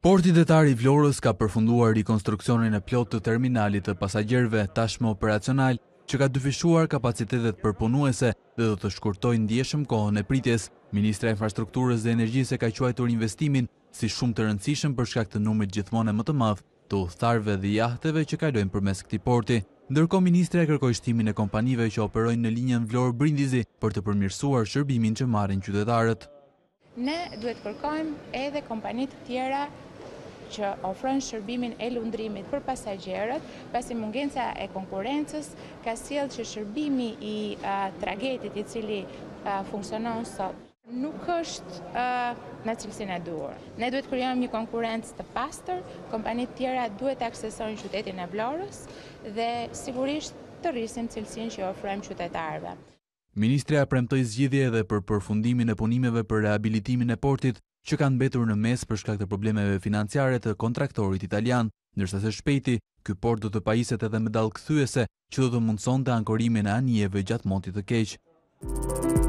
Porti detar i Vlorës ka përfunduar rekonstruksionin e plot të terminalit të pasagjerve tashmë operacional që ka dyfishuar kapacitetet përpunuese dhe do të shkurtoj ndjeshëm kohën e pritjes. Ministra Infrastrukturës dhe Energjise ka quajtur investimin si shumë të rëndësishëm për shkak të numrit gjithmonë më të madh të udhëtarëve dhe jahteve që kalojnë përmes këtij porti. Ndërko, Ministre e kërkoj shtimin e kompanive që operojnë në linjen Vlorë Brindizi për të përmirësuar shërbimin që marin qytetarët. Ne duhet kërkojmë edhe kompanit tjera që ofrën shërbimin e lundrimit për pasajgjerët, pasi mungenca e konkurencës, ka sjellë që shërbimi i tragetit i cili funksionon sot. Nuk është në cilësin e duhur. Ne duhet kërëjëm një konkurencë të pastor, kompanit tjera duhet të aksesojnë qytetin e vlorës dhe sigurisht të rrisin cilësin që ofrojmë qytetarve. Ministre apremtoj zgjidhje dhe për përfundimin e punimeve për rehabilitimin e portit, që kanë betur në mes për shkak të problemeve financiare të kontraktorit italian, nërsa se shpejti, ky port do të pajiset edhe me dalë këthyese që do të mundëson të ankorimin e anjeve gjatë montit të keqë.